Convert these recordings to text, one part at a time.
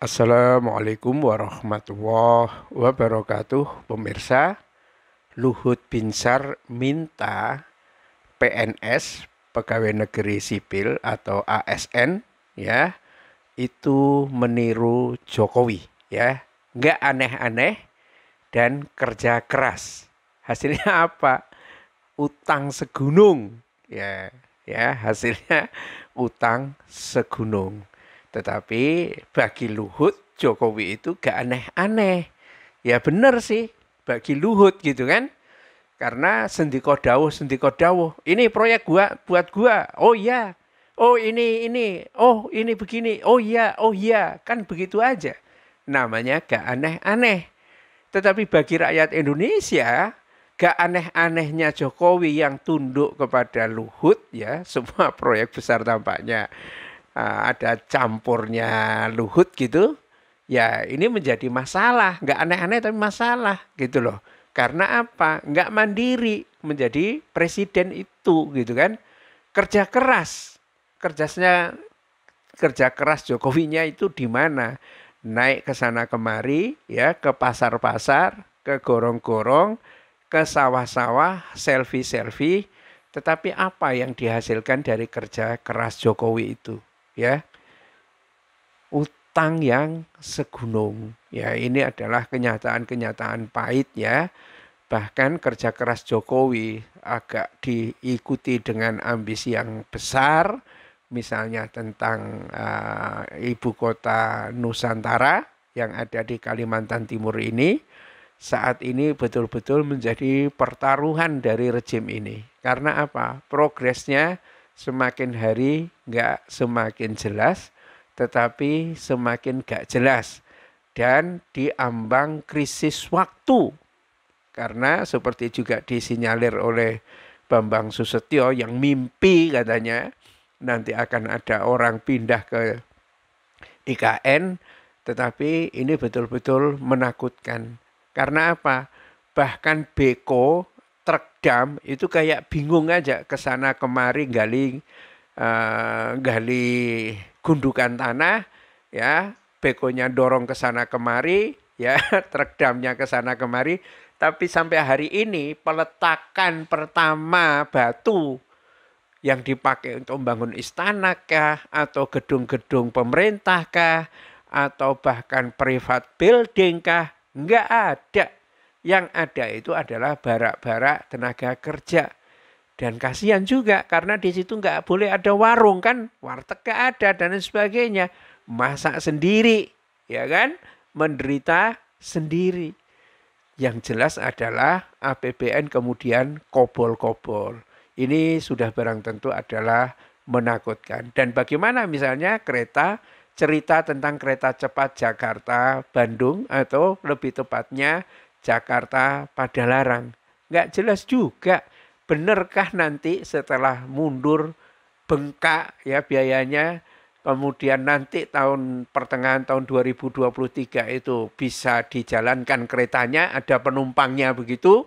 Assalamualaikum warahmatullahi wabarakatuh Pemirsa Luhut Binsar minta PNS Pegawai Negeri Sipil atau ASN ya itu meniru Jokowi ya nggak aneh-aneh dan kerja keras hasilnya apa utang segunung ya ya hasilnya utang segunung tetapi bagi Luhut Jokowi itu gak aneh-aneh. Ya benar sih bagi Luhut gitu kan. Karena sendiko dawuh, sendiko dawuh. Ini proyek gua buat gua. Oh iya. Oh ini ini. Oh ini begini. Oh iya, oh iya. Kan begitu aja. Namanya gak aneh-aneh. Tetapi bagi rakyat Indonesia gak aneh-anehnya Jokowi yang tunduk kepada Luhut ya semua proyek besar tampaknya Eh, ada campurnya luhut gitu, ya ini menjadi masalah. Nggak aneh-aneh tapi masalah gitu loh. Karena apa? Nggak mandiri menjadi presiden itu gitu kan. Kerja keras, kerjasnya kerja keras Jokowinya itu di mana? Naik ke sana kemari, ya ke pasar-pasar, ke gorong-gorong, ke sawah-sawah, selfie-selfie. Tetapi apa yang dihasilkan dari kerja keras Jokowi itu? ya utang yang segunung ya ini adalah kenyataan-kenyataan pahit ya bahkan kerja keras Jokowi agak diikuti dengan ambisi yang besar misalnya tentang uh, ibu kota Nusantara yang ada di Kalimantan Timur ini saat ini betul-betul menjadi pertaruhan dari rejim ini karena apa progresnya semakin hari nggak semakin jelas, tetapi semakin gak jelas dan diambang krisis waktu. Karena seperti juga disinyalir oleh Bambang Susetyo yang mimpi katanya nanti akan ada orang pindah ke IKN, tetapi ini betul-betul menakutkan. Karena apa? Bahkan Beko dam itu kayak bingung aja ke sana kemari gali uh, gali gundukan tanah ya bekonya dorong ke sana kemari ya truk damnya ke sana kemari tapi sampai hari ini peletakan pertama batu yang dipakai untuk membangun istana kah atau gedung-gedung pemerintah kah atau bahkan private building kah enggak ada yang ada itu adalah barak-barak tenaga kerja. Dan kasihan juga karena di situ nggak boleh ada warung kan, warteg nggak ada dan sebagainya. Masak sendiri, ya kan? Menderita sendiri. Yang jelas adalah APBN kemudian kobol-kobol. Ini sudah barang tentu adalah menakutkan. Dan bagaimana misalnya kereta cerita tentang kereta cepat Jakarta Bandung atau lebih tepatnya Jakarta pada larang. Nggak jelas juga benarkah nanti setelah mundur bengkak ya biayanya kemudian nanti tahun pertengahan tahun 2023 itu bisa dijalankan keretanya ada penumpangnya begitu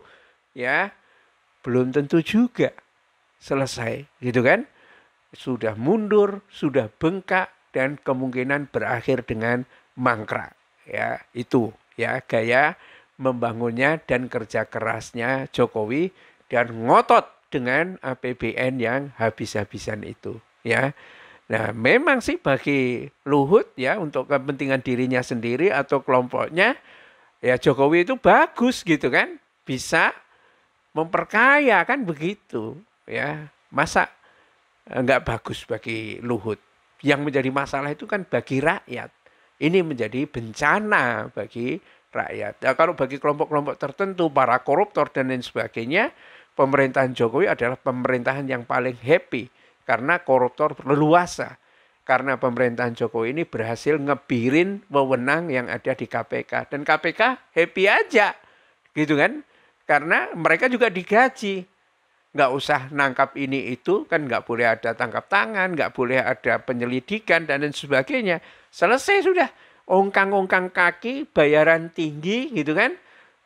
ya belum tentu juga selesai gitu kan sudah mundur sudah bengkak dan kemungkinan berakhir dengan mangkrak ya itu ya gaya membangunnya dan kerja kerasnya Jokowi dan ngotot dengan APBN yang habis-habisan itu ya. Nah, memang sih bagi Luhut ya untuk kepentingan dirinya sendiri atau kelompoknya ya Jokowi itu bagus gitu kan. Bisa memperkaya kan begitu ya. Masa enggak eh, bagus bagi Luhut. Yang menjadi masalah itu kan bagi rakyat. Ini menjadi bencana bagi rakyat. Nah, kalau bagi kelompok-kelompok tertentu, para koruptor dan lain sebagainya, pemerintahan Jokowi adalah pemerintahan yang paling happy karena koruptor leluasa. Karena pemerintahan Jokowi ini berhasil ngebirin wewenang yang ada di KPK. Dan KPK happy aja, gitu kan? Karena mereka juga digaji. Nggak usah nangkap ini itu, kan nggak boleh ada tangkap tangan, nggak boleh ada penyelidikan, dan lain sebagainya. Selesai sudah ongkang-ongkang kaki, bayaran tinggi gitu kan.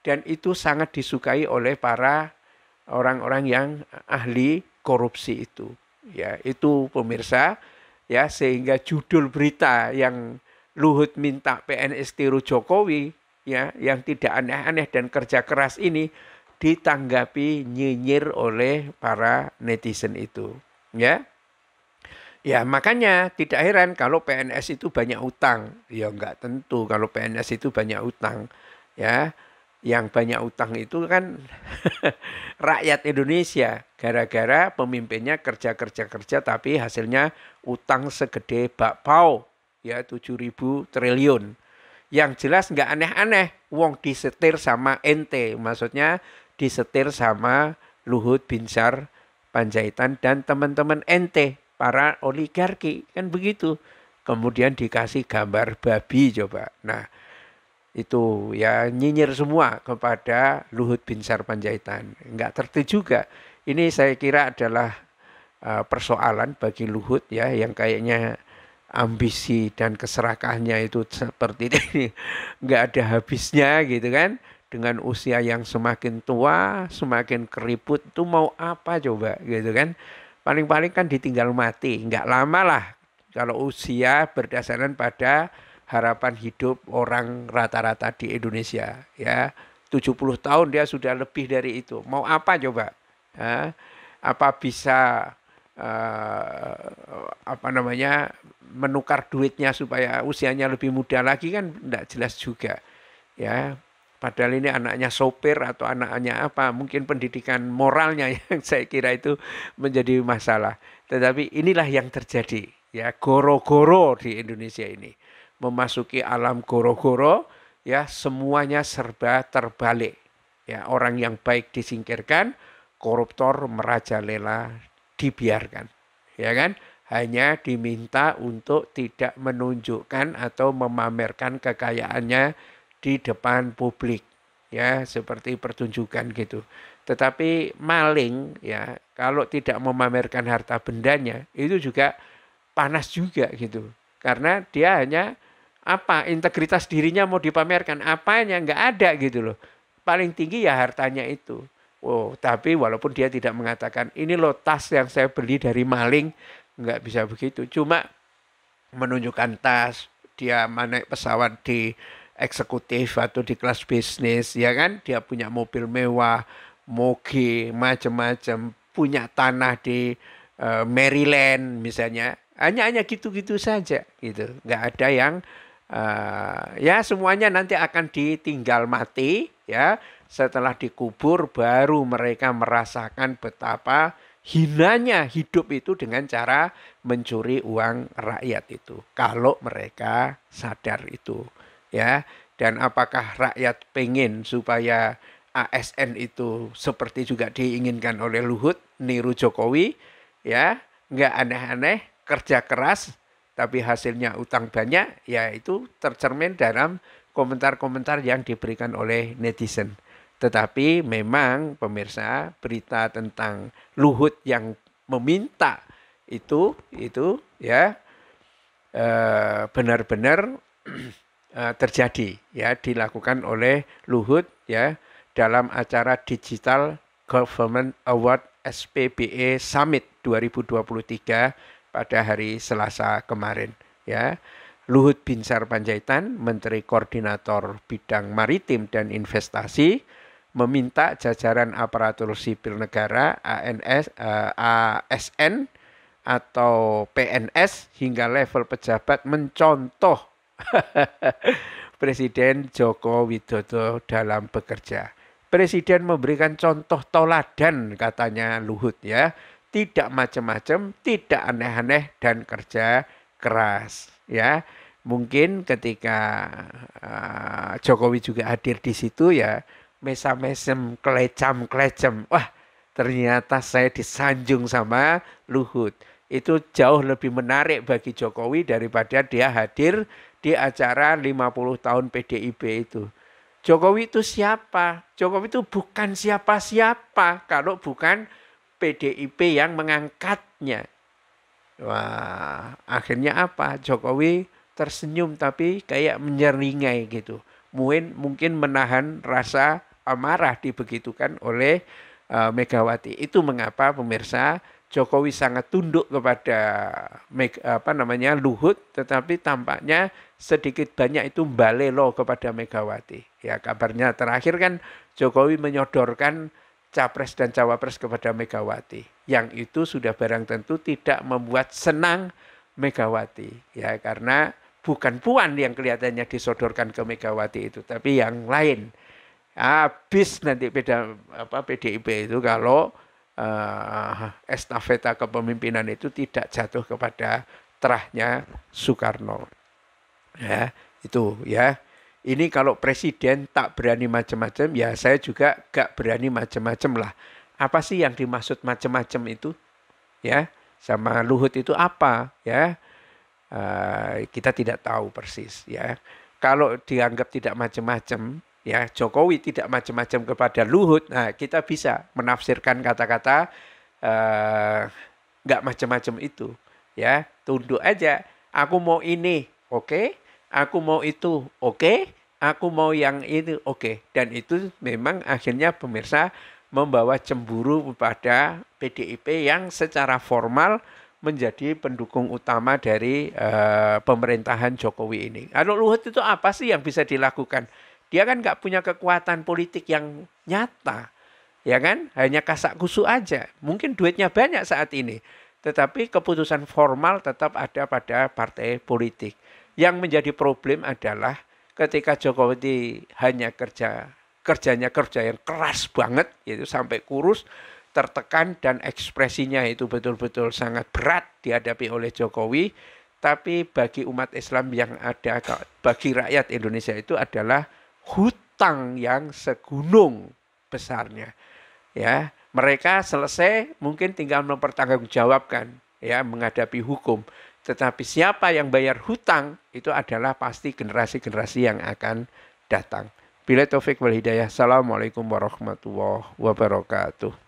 Dan itu sangat disukai oleh para orang-orang yang ahli korupsi itu. Ya, itu pemirsa ya sehingga judul berita yang Luhut minta PNS tiru Jokowi ya yang tidak aneh-aneh dan kerja keras ini ditanggapi nyinyir oleh para netizen itu ya Ya makanya tidak heran kalau PNS itu banyak utang. Ya enggak tentu kalau PNS itu banyak utang. Ya, yang banyak utang itu kan rakyat Indonesia gara-gara pemimpinnya kerja-kerja-kerja tapi hasilnya utang segede bakpao ya 7000 triliun. Yang jelas enggak aneh-aneh, wong disetir sama ente, maksudnya disetir sama Luhut Binsar Panjaitan dan teman-teman ente para oligarki kan begitu kemudian dikasih gambar babi coba nah itu ya nyinyir semua kepada Luhut bin Sarpanjaitan nggak tertuju juga ini saya kira adalah eh, persoalan bagi Luhut ya yang kayaknya ambisi dan keserakahannya itu seperti ini nggak ada habisnya gitu kan dengan usia yang semakin tua semakin keriput itu mau apa coba gitu kan paling-paling kan ditinggal mati. Nggak lama lah kalau usia berdasarkan pada harapan hidup orang rata-rata di Indonesia. Ya, 70 tahun dia sudah lebih dari itu. Mau apa coba? Ya, apa bisa uh, apa namanya menukar duitnya supaya usianya lebih muda lagi kan tidak jelas juga ya Padahal ini anaknya sopir atau anaknya apa, mungkin pendidikan moralnya yang saya kira itu menjadi masalah. Tetapi inilah yang terjadi ya goro-goro di Indonesia ini. Memasuki alam goro-goro ya semuanya serba terbalik. Ya orang yang baik disingkirkan, koruptor merajalela dibiarkan. Ya kan? Hanya diminta untuk tidak menunjukkan atau memamerkan kekayaannya di depan publik ya seperti pertunjukan gitu. Tetapi maling ya kalau tidak memamerkan harta bendanya itu juga panas juga gitu. Karena dia hanya apa integritas dirinya mau dipamerkan apanya nggak ada gitu loh paling tinggi ya hartanya itu oh tapi walaupun dia tidak mengatakan ini loh tas yang saya beli dari maling nggak bisa begitu cuma menunjukkan tas dia naik pesawat di eksekutif atau di kelas bisnis ya kan dia punya mobil mewah moge macam-macam punya tanah di uh, Maryland misalnya hanya hanya gitu-gitu saja gitu nggak ada yang uh, ya semuanya nanti akan ditinggal mati ya setelah dikubur baru mereka merasakan betapa hinanya hidup itu dengan cara mencuri uang rakyat itu kalau mereka sadar itu ya dan apakah rakyat pengen supaya ASN itu seperti juga diinginkan oleh Luhut niru Jokowi ya nggak aneh-aneh kerja keras tapi hasilnya utang banyak ya itu tercermin dalam komentar-komentar yang diberikan oleh netizen. Tetapi memang pemirsa berita tentang Luhut yang meminta itu itu ya eh, benar-benar Eh, terjadi ya dilakukan oleh Luhut ya dalam acara Digital Government Award SPBE Summit 2023 pada hari Selasa kemarin ya. Luhut Binsar Panjaitan, Menteri Koordinator Bidang Maritim dan Investasi, meminta jajaran aparatur sipil negara ANS eh, ASN atau PNS hingga level pejabat mencontoh Presiden Joko Widodo dalam bekerja. Presiden memberikan contoh toladan katanya Luhut ya. Tidak macam-macam, tidak aneh-aneh dan kerja keras ya. Mungkin ketika uh, Jokowi juga hadir di situ ya mesam-mesem, klecam-klecam. Wah, ternyata saya disanjung sama Luhut itu jauh lebih menarik bagi Jokowi daripada dia hadir di acara 50 tahun PDIP itu. Jokowi itu siapa? Jokowi itu bukan siapa-siapa kalau bukan PDIP yang mengangkatnya. Wah, akhirnya apa? Jokowi tersenyum tapi kayak menyeringai gitu. Mungkin mungkin menahan rasa amarah dibegitukan oleh uh, Megawati. Itu mengapa pemirsa Jokowi sangat tunduk kepada apa namanya Luhut, tetapi tampaknya sedikit banyak itu balelo kepada Megawati. Ya kabarnya terakhir kan Jokowi menyodorkan capres dan cawapres kepada Megawati, yang itu sudah barang tentu tidak membuat senang Megawati, ya karena bukan Puan yang kelihatannya disodorkan ke Megawati itu, tapi yang lain. Habis nanti beda apa PDIP itu kalau uh, estafeta kepemimpinan itu tidak jatuh kepada terahnya Soekarno. Ya, itu ya. Ini kalau presiden tak berani macam-macam, ya saya juga gak berani macam-macam lah. Apa sih yang dimaksud macam-macam itu? Ya, sama Luhut itu apa? Ya, uh, kita tidak tahu persis. Ya, kalau dianggap tidak macam-macam, ya Jokowi tidak macam-macam kepada Luhut nah kita bisa menafsirkan kata-kata eh, nggak -kata, uh, macam-macam itu ya tunduk aja aku mau ini oke okay? aku mau itu oke okay? aku mau yang ini oke okay. dan itu memang akhirnya pemirsa membawa cemburu kepada PDIP yang secara formal menjadi pendukung utama dari uh, pemerintahan Jokowi ini. Kalau Luhut itu apa sih yang bisa dilakukan? Dia kan nggak punya kekuatan politik yang nyata, ya kan? Hanya kasak kusu aja. Mungkin duitnya banyak saat ini, tetapi keputusan formal tetap ada pada partai politik. Yang menjadi problem adalah ketika Jokowi hanya kerja kerjanya kerja yang keras banget, yaitu sampai kurus, tertekan dan ekspresinya itu betul-betul sangat berat dihadapi oleh Jokowi tapi bagi umat Islam yang ada bagi rakyat Indonesia itu adalah hutang yang segunung besarnya. Ya, mereka selesai mungkin tinggal mempertanggungjawabkan ya menghadapi hukum. Tetapi siapa yang bayar hutang itu adalah pasti generasi-generasi yang akan datang. Bila taufik wal hidayah. Assalamualaikum warahmatullahi wabarakatuh.